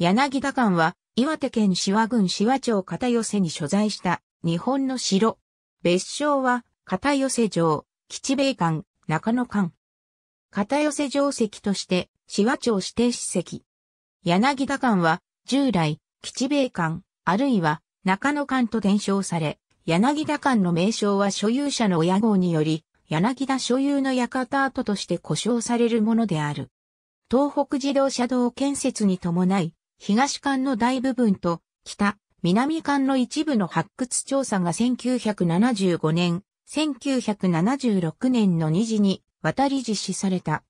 柳田館は、岩手県紫波郡紫波町片寄に所在した日本の城。別称は、片寄城、吉米館、中野館。片寄城跡として、紫波町指定史跡。柳田館は、従来、吉米館、あるいは中野館と伝承され、柳田館の名称は所有者の親号により、柳田所有の館跡として呼称されるものである。東北自動車道建設に伴い、東館の大部分と北、南館の一部の発掘調査が1975年、1976年の2時に渡り実施された。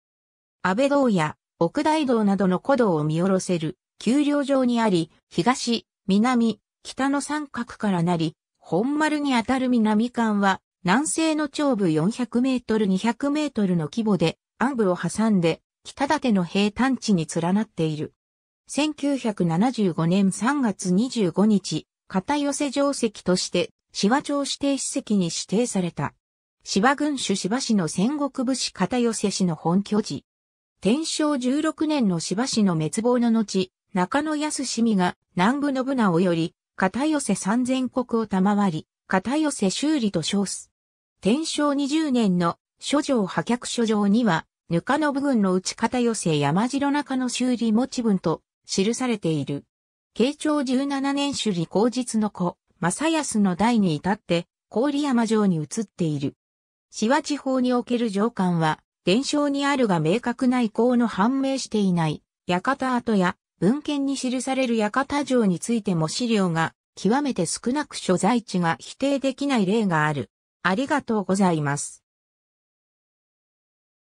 安倍道や奥大道などの古道を見下ろせる丘陵上にあり、東、南、北の三角からなり、本丸にあたる南館は、南西の長部400メートル200メートルの規模で、暗部を挟んで、北立の平坦地に連なっている。1975年3月25日、片寄せ定石として、芝町指定史跡に指定された。芝軍主芝市の戦国武士片寄せ市の本拠地。天正16年の芝市の滅亡の後、中野康史が南部信長より、片寄せ三千国を賜り、片寄せ修理と称す。天正20年の諸城破却諸城には、ぬかの部分の内片寄せ山城中の修理持ち分と記されている。慶長17年首里口実の子、正康の代に至って、郡山城に移っている。志和地方における城官は、伝承にあるが明確な意向の判明していない、館跡や文献に記される館城についても資料が極めて少なく所在地が否定できない例がある。ありがとうございます。